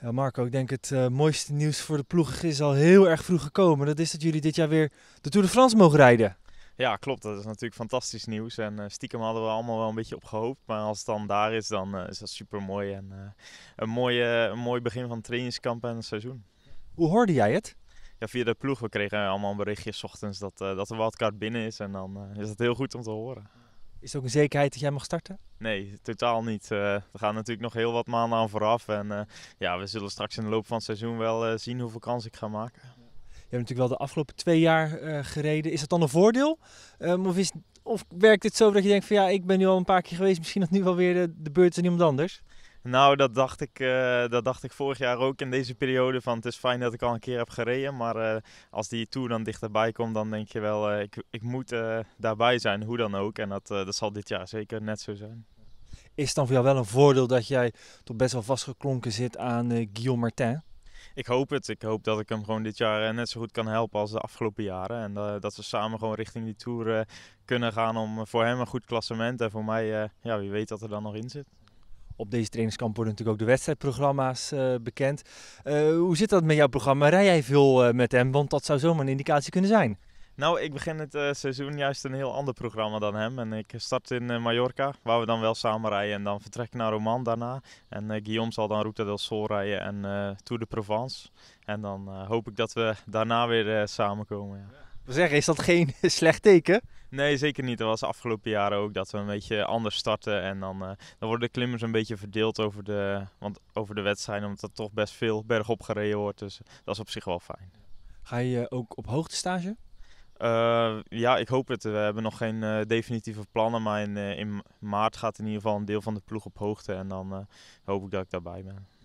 Ja, Marco, ik denk het eh, mooiste nieuws voor de ploeg is al heel erg vroeg gekomen. Dat is dat jullie dit jaar weer de Tour de France mogen rijden. Ja, klopt. Dat is natuurlijk fantastisch nieuws. En eh, stiekem hadden we allemaal wel een beetje op gehoopt. Maar als het dan daar is, dan eh, is dat super mooi. En een, mooie, een mooi begin van het trainingskamp en het seizoen. Hoe hoorde jij het? Ja, via de ploeg. We kregen allemaal een berichtje s ochtends dat, dat de wildcard binnen is. En dan is dat heel goed om te horen. Is het ook een zekerheid dat jij mag starten? Nee, totaal niet. Uh, eh, er gaan natuurlijk nog heel wat maanden aan vooraf. En eh, ja, we zullen straks in de loop van het seizoen wel eh, zien hoeveel kans ik ga maken. Je hebt natuurlijk wel de afgelopen twee jaar gereden. Is dat dan een voordeel? Ehm, of, of werkt het zo dat je denkt van ja, ik ben nu al een paar keer geweest. Misschien dat nu wel weer de, de beurt is aan iemand anders? Nou, dat dacht, ik, eh, dat dacht ik vorig jaar ook in deze periode. Van het is fijn dat ik al een keer heb gereden. Maar eh, als die Tour dan dichterbij komt, dan denk je wel, uh, ik, ik moet daarbij zijn, hoe dan ook. En dat, dat zal dit jaar zeker net zo zijn. Is dan voor jou wel een voordeel dat jij toch best wel vastgeklonken zit aan Guillaume Martin? Ik hoop het. Ik hoop dat ik hem gewoon dit jaar net zo goed kan helpen als de afgelopen jaren. En dat we samen gewoon richting die Tour kunnen gaan om voor hem een goed klassement. En voor mij, ja, wie weet dat er dan nog in zit op deze trainingskamp worden natuurlijk ook de wedstrijdprogramma's eh, bekend. Eh, hoe zit dat met jouw programma? Rij jij veel eh, met hem? Want dat zou zomaar een indicatie kunnen zijn. Nou, ik begin het seizoen juist een heel ander programma dan hem. En ik start in Mallorca, waar we dan wel samen rijden. En dan vertrek ik naar Roman daarna. En Guillaume zal dan Route del Sol rijden en Tour de Provence. En dan hoop ik dat we daarna weer samenkomen. Ja. Zeggen, is dat geen slecht teken? Nee, zeker niet. Dat was de afgelopen jaren ook dat we een beetje anders starten. En dan, eh, dan worden de klimmers een beetje verdeeld over de, want over de wedstrijd, omdat er toch best veel bergop gereden wordt. Dus dat is op zich wel fijn. Ga je ook op hoogtestage? Uh, eh, ja, ik hoop het. We hebben nog geen eh, definitieve plannen, maar in, in maart gaat in ieder geval een deel van de ploeg op hoogte. En dan hoop ik dat ik daarbij ben.